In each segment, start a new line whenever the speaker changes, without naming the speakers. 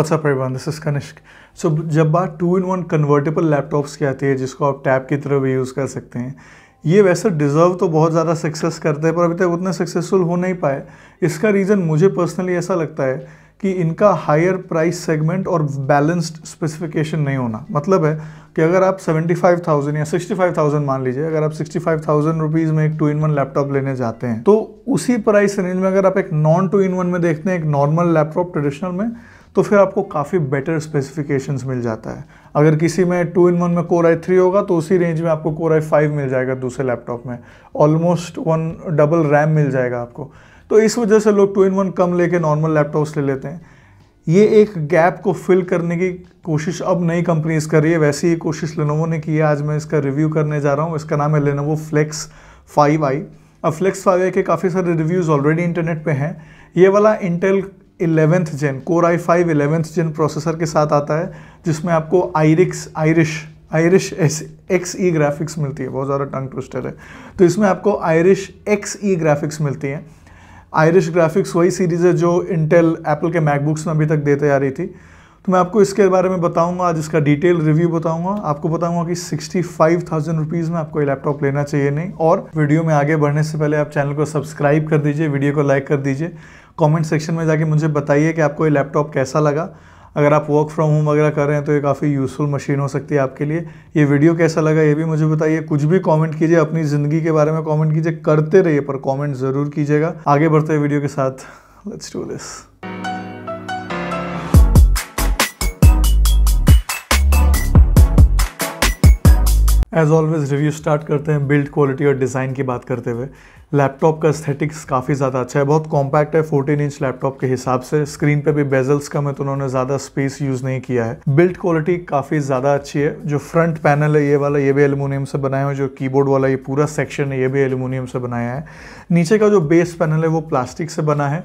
What's up everyone, this is Kanishk. So, जब बात two in one convertible laptops की आती है जिसको आप टैब की तरह भी यूज़ कर सकते हैं ये वैसे डिज़र्व तो बहुत ज़्यादा सक्सेस करते हैं पर अभी तक उतने सक्सेसफुल हो नहीं पाए इसका रीज़न मुझे पर्सनली ऐसा लगता है कि इनका हायर प्राइस सेगमेंट और बैलेंस्ड स्पेसिफिकेशन नहीं होना मतलब है कि अगर आप 75,000 या 65,000 मान लीजिए अगर आप 65,000 रुपीज़ में एक टू इन वन लैपटॉप लेने जाते हैं तो उसी प्राइस रेंज में अगर आप एक नॉन टू इन वन में देखते हैं एक नॉर्मल लैपटॉप ट्रेडिशनल में तो फिर आपको काफ़ी बेटर स्पेसिफिकेशंस मिल जाता है अगर किसी में टू इन वन में कोर आई थ्री होगा तो उसी रेंज में आपको कोर आई फाइव मिल जाएगा दूसरे लैपटॉप में ऑलमोस्ट वन डबल रैम मिल जाएगा आपको तो इस वजह से लोग टू इन वन कम लेके नॉर्मल लैपटॉप्स ले लेते हैं ये एक गैप को फिल करने की कोशिश अब नई कंपनीज कर रही है वैसी ही कोशिश लेनोवो ने की है आज मैं इसका रिव्यू करने जा रहा हूँ इसका नाम है लेनोवो फ्लेक्स फाइव आई अब फ्लेक्स फाइव आई के काफ़ी सारे रिव्यूज़ ऑलरेडी इंटरनेट पे हैं ये वाला Intel eleventh gen core i five eleventh gen processor के साथ आता है जिसमें आपको Iris Iris Iris S X E graphics मिलती है बहुत ज़्यादा टंग ट्विस्टर है तो इसमें आपको आयरिश एक्स ई ग्राफिक्स मिलती हैं आयरिश ग्राफिक्स वही सीरीज़ है जो इंटेल एप्पल के मैकबुक्स में अभी तक देते आ रही थी तो मैं आपको इसके बारे में बताऊंगा आज इसका डिटेल रिव्यू बताऊंगा आपको बताऊंगा कि सिक्सटी फाइव थाउजेंड रुपीज़ में आपको ये लैपटॉप लेना चाहिए नहीं और वीडियो में आगे बढ़ने से पहले आप चैनल को सब्सक्राइब कर दीजिए वीडियो को लाइक कर दीजिए कमेंट सेक्शन में जाके मुझे बताइए कि आपको ये लैपटॉप कैसा लगा अगर आप वर्क फ्रॉम होम वगैरह कर रहे हैं तो ये काफ़ी यूज़फुल मशीन हो सकती है आपके लिए ये वीडियो कैसा लगा ये भी मुझे बताइए कुछ भी कमेंट कीजिए अपनी ज़िंदगी के बारे में कमेंट कीजिए करते रहिए पर कमेंट ज़रूर कीजिएगा आगे बढ़ते वीडियो के साथ let's do this as always review start करते हैं बिल्ड क्वालिटी और डिज़ाइन की बात करते हुए लैपटॉप का एस्थेटिक्स काफ़ी ज़्यादा अच्छा है बहुत कॉम्पैक्ट है 14 इंच लैपटॉप के हिसाब से स्क्रीन पे भी बेजल्स कम है तो उन्होंने ज़्यादा स्पेस यूज़ नहीं किया है बिल्ड क्वालिटी काफ़ी ज़्यादा अच्छी है जो फ्रंट पैनल है ये वाला ये भी एलुमिनियम से बनाया है जो कीबोर्ड वाला ये पूरा सेक्शन है ये भी एलुमिनियम से बनाया है नीचे का जो बेस पैनल है वो प्लास्टिक से बना है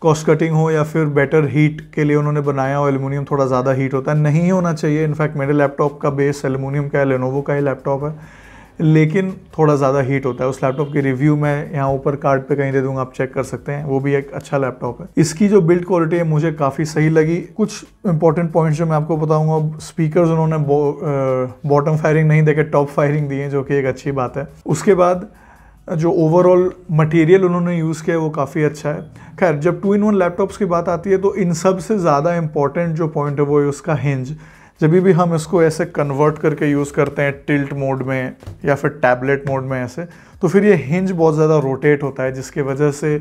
कॉस्ट कटिंग हो या फिर बेटर हीट के लिए उन्होंने बनाया हो एलुमिनियम थोड़ा ज़्यादा हीट होता है नहीं होना चाहिए इनफैक्ट मेरे लैपटॉप का बेस एलुमिनियम का है लेनोवो का ही लैपटॉप है लेकिन थोड़ा ज़्यादा हीट होता है उस लैपटॉप की रिव्यू मैं यहाँ ऊपर कार्ड पे कहीं दे दूंगा आप चेक कर सकते हैं वो भी एक अच्छा लैपटॉप है इसकी जो बिल्ड क्वालिटी है मुझे काफ़ी सही लगी कुछ इंपॉर्टेंट पॉइंट्स जो मैं आपको बताऊंगा स्पीकर्स उन्होंने बॉटम फायरिंग नहीं देखे टॉप फायरिंग दी है जो कि एक अच्छी बात है उसके बाद जो ओवरऑल मटेरियल उन्होंने यूज़ किया है वो काफ़ी अच्छा है खैर जब टू इन वन लैपटॉप्स की बात आती है तो इन सब से ज़्यादा इम्पॉर्टेंट जो पॉइंट है वो है उसका हिंज जब भी हम इसको ऐसे कन्वर्ट करके यूज़ करते हैं टिल्ट मोड में या फिर टैबलेट मोड में ऐसे तो फिर ये हिंज बहुत ज़्यादा रोटेट होता है जिसके वजह से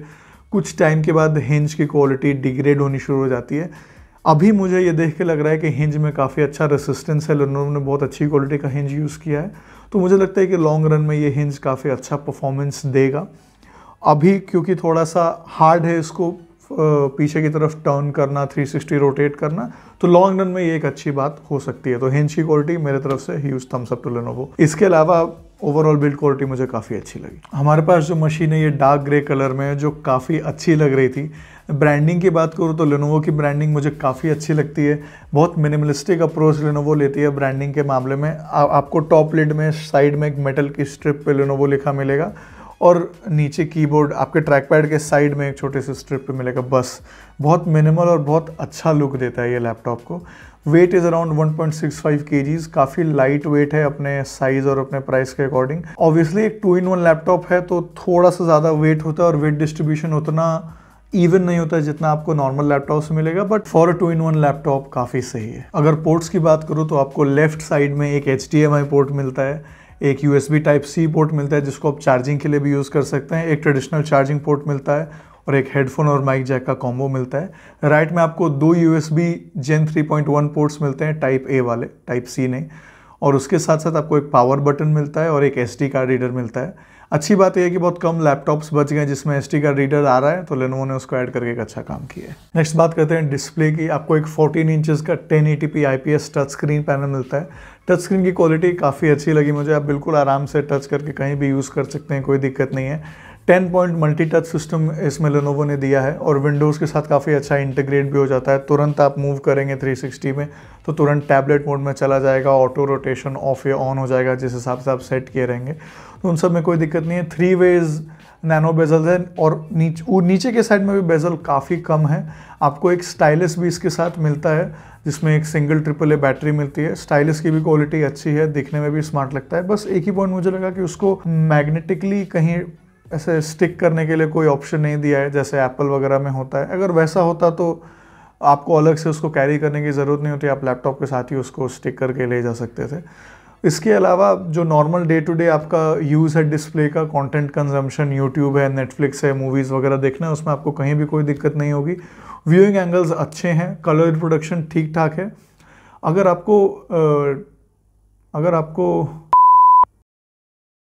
कुछ टाइम के बाद हिंज की क्वालिटी डिग्रेड होनी शुरू हो जाती है अभी मुझे ये देख के लग रहा है कि हिंज में काफ़ी अच्छा रेसिस्टेंस है उन्होंने बहुत अच्छी क्वालिटी का हिंज यूज़ किया है तो मुझे लगता है कि लॉन्ग रन में ये हिंज काफ़ी अच्छा परफॉर्मेंस देगा अभी क्योंकि थोड़ा सा हार्ड है इसको पीछे की तरफ टर्न करना 360 रोटेट करना तो लॉन्ग रन में ये एक अच्छी बात हो सकती है तो हिंज की क्वालिटी मेरे तरफ से huge thumbs up to Lenovo इसके अलावा ओवरऑल बिल्ड क्वालिटी मुझे काफ़ी अच्छी लगी हमारे पास जो मशीन है ये डार्क ग्रे कलर में जो काफ़ी अच्छी लग रही थी ब्रांडिंग की बात करूँ तो लेनोवो की ब्रांडिंग मुझे काफ़ी अच्छी लगती है बहुत मिनिमलिस्टिक अप्रोच लेनोवो लेती है ब्रांडिंग के मामले में आ, आपको टॉप लिड में साइड में एक मेटल की स्ट्रिप पे लेनोवो लिखा मिलेगा और नीचे कीबोर्ड आपके ट्रैक पैड के साइड में एक छोटे से स्ट्रिप पे मिलेगा बस बहुत मिनिमल और बहुत अच्छा लुक देता है ये लैपटॉप को weight is around 1.65 point six काफ़ी लाइट वेट है अपने साइज़ और अपने प्राइस के अकॉर्डिंग ऑब्वियसली एक टू इन वन लैपटॉप है तो थोड़ा सा ज़्यादा वेट होता है और वेट डिस्ट्रीब्यूशन उतना इवन नहीं होता जितना आपको नॉर्मल लैपटॉप से मिलेगा but for two in one laptop काफ़ी सही है अगर पोर्ट्स की बात करूँ तो आपको लेफ्ट साइड में एक एच पोर्ट मिलता है एक यू टाइप सी पोर्ट मिलता है जिसको आप चार्जिंग के लिए भी यूज़ कर सकते हैं एक ट्रेडिशनल चार्जिंग पोर्ट मिलता है और एक हेडफोन और माइक जैक का कॉम्बो मिलता है राइट right में आपको दो U S B gen three point one ports मिलते हैं टाइप ए वाले टाइप सी नहीं और उसके साथ साथ आपको एक पावर बटन मिलता है और एक एस कार्ड रीडर मिलता है अच्छी बात यह है कि बहुत कम लैपटॉप्स बच गए जिसमें एस का रीडर आ रहा है तो लेनोवो ने उसको ऐड करके एक अच्छा काम किया है नेक्स्ट बात करते हैं डिस्प्ले की आपको एक 14 इंचज़ का 1080p IPS touch screen panel मिलता है टच स्क्रीन की क्वालिटी काफ़ी अच्छी लगी मुझे आप बिल्कुल आराम से टच करके कहीं भी यूज़ कर सकते हैं कोई दिक्कत नहीं है ten point multi touch system इसमें लेनोवो ने दिया है और विंडोज़ के साथ काफ़ी अच्छा इंटीग्रेट भी हो जाता है तुरंत आप मूव करेंगे 360 में तो तुरंत टैबलेट मोड में चला जाएगा ऑटो रोटेशन ऑफ या ऑन हो जाएगा जिस हिसाब से आप सेट किए रहेंगे तो उन सब में कोई दिक्कत नहीं है थ्री वेज़ नैनो बेजल है और नीच वो नीचे के साइड में भी बेजल काफ़ी कम है आपको एक स्टाइलिस भी इसके साथ मिलता है जिसमें एक सिंगल ट्रिपल ए बैटरी मिलती है स्टाइलिस की भी क्वालिटी अच्छी है दिखने में भी स्मार्ट लगता है बस एक ही पॉइंट मुझे लगा कि उसको मैग्नेटिकली कहीं ऐसे स्टिक करने के लिए कोई ऑप्शन नहीं दिया है जैसे एप्पल वगैरह में होता है अगर वैसा होता तो आपको अलग से उसको कैरी करने की ज़रूरत नहीं होती आप लैपटॉप के साथ ही उसको स्टिक करके ले जा सकते थे इसके अलावा जो नॉर्मल डे टू डे आपका यूज़ है डिस्प्ले का कंटेंट कंजम्पशन यूट्यूब है नेटफ्लिक्स है मूवीज़ वगैरह देखना है उसमें आपको कहीं भी कोई दिक्कत नहीं होगी व्यूइंग एंगल्स अच्छे हैं कलर रिप्रोडक्शन ठीक ठाक है अगर आपको अगर आपको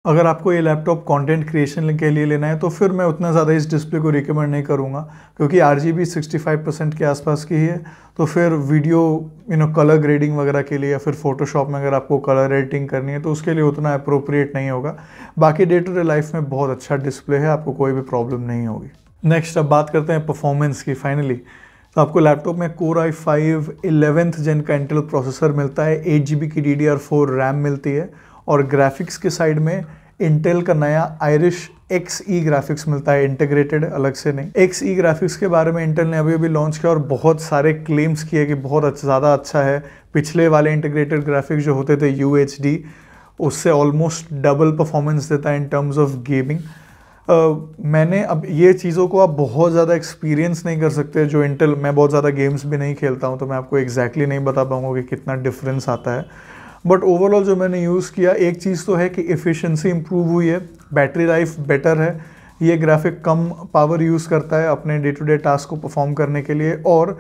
अगर आपको ये लैपटॉप कंटेंट क्रिएशन के लिए लेना है तो फिर मैं उतना ज़्यादा इस डिस्प्ले को रिकमेंड नहीं करूँगा क्योंकि R G B sixty five percent के आसपास की है तो फिर video you know colour grading वगैरह के लिए या फिर फोटोशॉप में अगर आपको कलर एडिटिंग करनी है तो उसके लिए उतना अप्रोप्रिएट नहीं होगा बाकी डे टू डे लाइफ में बहुत अच्छा डिस्प्ले है आपको कोई भी प्रॉब्लम नहीं होगी नेक्स्ट अब बात करते हैं परफॉर्मेंस की फाइनली तो आपको लैपटॉप में core i five eleventh gen का इंटेल प्रोसेसर मिलता है एट जी बी की D D R four RAM मिलती है और ग्राफिक्स के साइड में इंटेल का नया आयरिश एक्स ई ग्राफिक्स मिलता है इंटीग्रेटेड अलग से नहीं एक्स ई ग्राफिक्स के बारे में इंटेल ने अभी अभी लॉन्च किया और बहुत सारे क्लेम्स किए कि बहुत अच्छा ज़्यादा अच्छा है पिछले वाले इंटीग्रेटेड ग्राफिक्स जो होते थे यू एच डी उससे ऑलमोस्ट डबल परफॉर्मेंस देता है इन टर्म्स ऑफ गेमिंग मैंने अब ये चीज़ों को आप बहुत ज़्यादा एक्सपीरियंस नहीं कर सकते जो इंटेल मैं बहुत ज़्यादा गेम्स भी नहीं खेलता हूँ तो मैं आपको एग्जैक्टली exactly नहीं बता पाऊँगा कि कितना डिफरेंस आता है बट ओवरऑल जो मैंने यूज़ किया एक चीज़ तो है कि एफिशिएंसी इम्प्रूव हुई है बैटरी लाइफ बेटर है ये ग्राफिक कम पावर यूज़ करता है अपने डे टू डे टास्क को परफॉर्म करने के लिए और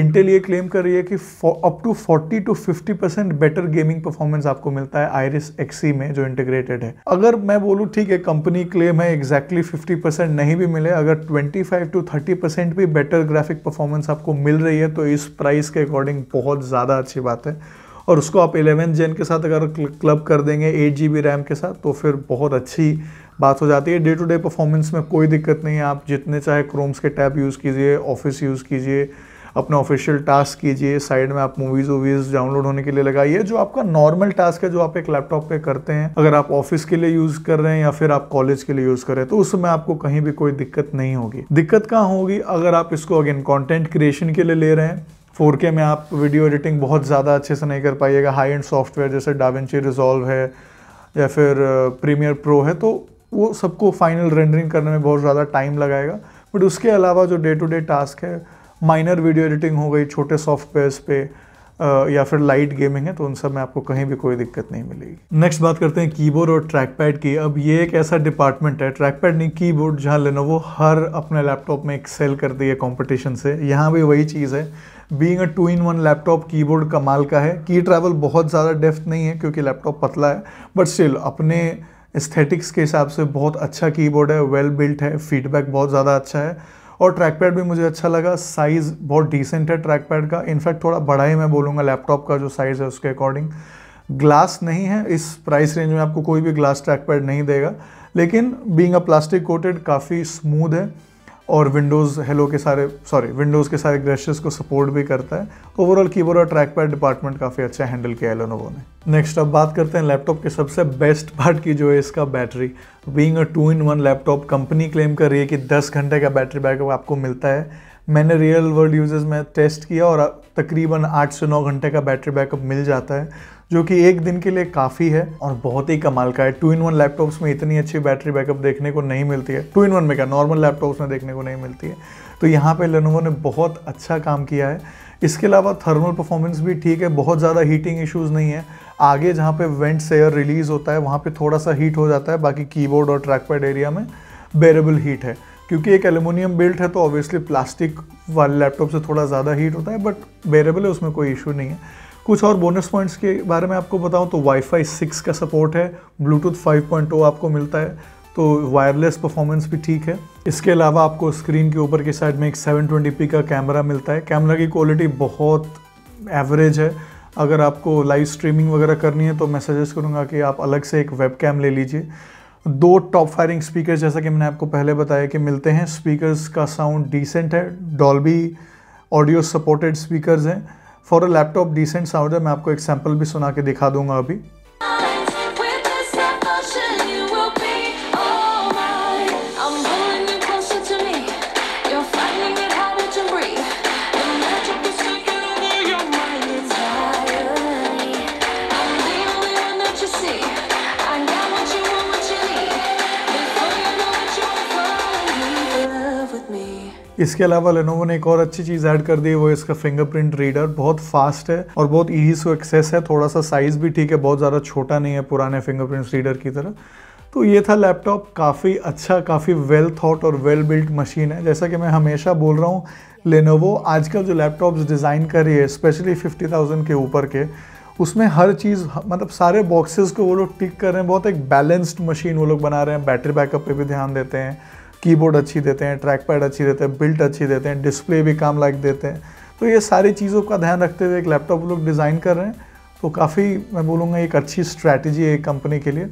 इंटेल ये क्लेम कर रही है कि up to 40 to 50 percent better gaming performance आपको मिलता है आयरिस एक्सी में जो इंटीग्रेटेड है अगर मैं बोलूँ ठीक है कंपनी क्लेम है एग्जैक्टली exactly 50 परसेंट नहीं भी मिले अगर 25 टू 30 परसेंट भी बेटर ग्राफिक परफॉर्मेंस आपको मिल रही है तो इस प्राइस के अकॉर्डिंग बहुत ज़्यादा अच्छी बात है और उसको आप एलेवन जेन के साथ अगर क्लब कर देंगे एट जी रैम के साथ तो फिर बहुत अच्छी बात हो जाती है डे टू डे परफॉर्मेंस में कोई दिक्कत नहीं है आप जितने चाहे क्रोम्स के टैब यूज़ कीजिए ऑफिस यूज़ कीजिए अपने ऑफिशियल टास्क कीजिए साइड में आप मूवीज़ वूवीज़ डाउनलोड होने के लिए लगाइए जो आपका नॉर्मल टास्क है जो आप एक लैपटॉप पे करते हैं अगर आप ऑफिस के लिए यूज़ कर रहे हैं या फिर आप कॉलेज के लिए यूज़ कर रहे हैं तो उसमें आपको कहीं भी कोई दिक्कत नहीं होगी दिक्कत कहाँ होगी अगर आप इसको अगेन कॉन्टेंट क्रिएशन के लिए ले रहे हैं फोर के में आप वीडियो एडिटिंग बहुत ज़्यादा अच्छे से नहीं कर पाइएगा हाई एंड सॉफ्टवेयर जैसे डाविंची रिजॉल्व है या फिर प्रीमियर प्रो है तो वो सबको फाइनल रेंडरिंग करने में बहुत ज़्यादा टाइम लगाएगा बट उसके अलावा जो डे टू डे टास्क है माइनर वीडियो एडिटिंग हो गई छोटे सॉफ्टवेयर्स पे या फिर लाइट गेमिंग है तो उन सब में आपको कहीं भी कोई दिक्कत नहीं मिलेगी नेक्स्ट बात करते हैं कीबोर्ड और ट्रैकपैड की अब ये एक ऐसा डिपार्टमेंट है ट्रैकपैड नहीं कीबोर्ड जहाँ वो हर अपने लैपटॉप में एक्सेल करती है कॉम्पिटिशन से यहाँ भी वही चीज़ है being a two in one laptop keyboard कमाल का है की ट्रैवल बहुत ज़्यादा डेफ्थ नहीं है क्योंकि लैपटॉप पतला है बट स्टिल अपने एस्थेटिक्स के हिसाब से बहुत अच्छा कीबोर्ड है वेल बिल्ट है फीडबैक बहुत ज़्यादा अच्छा है और ट्रैक पैड भी मुझे अच्छा लगा साइज़ बहुत डिसेंट है ट्रैक पैड का इनफैक्ट थोड़ा बड़ा ही मैं बोलूँगा लैपटॉप का जो साइज़ है उसके अकॉर्डिंग ग्लास नहीं है इस प्राइस रेंज में आपको कोई भी ग्लास ट्रैक पैड नहीं देगा लेकिन बीइंग अ प्लास्टिक कोटेड काफ़ी स्मूद है और विंडोज़ हेलो के सारे सॉरी विंडोज़ के सारे ग्रेशेस को सपोर्ट भी करता है ओवरऑल कीबोर्ड और ट्रैक पैड डिपार्टमेंट काफ़ी अच्छा हैंडल किया है लोनोवो ने नेक्स्ट अब बात करते हैं लैपटॉप के सबसे बेस्ट पार्ट की जो है इसका battery being a two in one laptop company claim कर रही है कि दस घंटे का बैटरी बैकअप आपको मिलता है मैंने रियल वर्ल्ड यूजेज में टेस्ट किया और तकरीबन आठ से नौ घंटे का बैटरी बैकअप मिल जाता है जो कि एक दिन के लिए काफ़ी है और बहुत ही कमाल का है टू इन वन लैपटॉप्स में इतनी अच्छी बैटरी बैकअप देखने को नहीं मिलती है टू इन वन में क्या नॉर्मल लैपटॉप्स में देखने को नहीं मिलती है तो यहाँ पे लेनोवो ने बहुत अच्छा काम किया है इसके अलावा थर्मल परफॉर्मेंस भी ठीक है बहुत ज़्यादा हीटिंग इश्यूज़ नहीं है आगे जहाँ पे वेंट सेयर रिलीज़ होता है वहाँ पे थोड़ा सा हीट हो जाता है बाकी कीबोर्ड और ट्रैकपैड एरिया में बेरेबल हीट है क्योंकि एक एलुमिनियम बिल्ट है तो ऑब्वियसली प्लास्टिक वाले लैपटॉप से थोड़ा ज़्यादा हीट होता है बट बेरेबल है उसमें कोई इशू नहीं है कुछ और बोनस पॉइंट्स के बारे में आपको बताऊं तो वाईफाई सिक्स का सपोर्ट है ब्लूटूथ 5.0 आपको मिलता है तो वायरलेस परफॉर्मेंस भी ठीक है इसके अलावा आपको स्क्रीन के ऊपर के साइड में एक पी का कैमरा मिलता है कैमरा की क्वालिटी बहुत एवरेज है अगर आपको लाइव स्ट्रीमिंग वगैरह करनी है तो मैं सजेस्ट करूँगा कि आप अलग से एक वेब कैम ले लीजिए दो टॉप फायरिंग स्पीकर जैसा कि मैंने आपको पहले बताया कि मिलते हैं स्पीकर्स का साउंड डिसेंट है डॉल्बी ऑडियो सपोर्टेड स्पीकर्स हैं for a laptop decent sound है मैं आपको एक सैम्पल भी सुना के दिखा दूंगा अभी इसके अलावा लेनोवो ने एक और अच्छी चीज़ ऐड कर दी वो इसका फिंगरप्रिंट रीडर बहुत फास्ट है और बहुत ईजी सो एक्सेस है थोड़ा सा साइज़ भी ठीक है बहुत ज़्यादा छोटा नहीं है पुराने फिंगरप्रिंट रीडर की तरह तो ये था लैपटॉप काफ़ी अच्छा काफ़ी वेल थॉट और वेल बिल्ट मशीन है जैसा कि मैं हमेशा बोल रहा हूँ लेनोवो आजकल जो लैपटॉप्स डिज़ाइन कर रही है स्पेशली 50,000 के ऊपर के उसमें हर चीज़ मतलब सारे बॉक्सेस को वो लोग टिक कर रहे हैं बहुत एक बैलेंस्ड मशीन वो लोग बना रहे हैं बैटरी बैकअप पे भी ध्यान देते हैं कीबोर्ड अच्छी देते हैं ट्रैक पैड अच्छी देते हैं बिल्ट अच्छी देते हैं डिस्प्ले भी काम लायक देते हैं तो ये सारी चीज़ों का ध्यान रखते हुए एक लैपटॉप लोग डिज़ाइन कर रहे हैं तो काफ़ी मैं बोलूँगा एक अच्छी स्ट्रैटेजी है एक कंपनी के लिए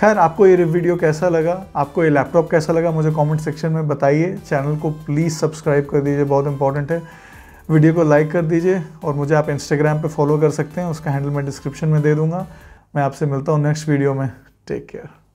खैर आपको ये वीडियो कैसा लगा आपको ये लैपटॉप कैसा लगा मुझे कमेंट सेक्शन में बताइए चैनल को प्लीज़ सब्सक्राइब कर दीजिए बहुत इंपॉर्टेंट है वीडियो को लाइक कर दीजिए और मुझे आप इंस्टाग्राम पर फॉलो कर सकते हैं उसका हैंडल मैं डिस्क्रिप्शन में दे दूंगा मैं आपसे मिलता हूँ नेक्स्ट वीडियो में टेक केयर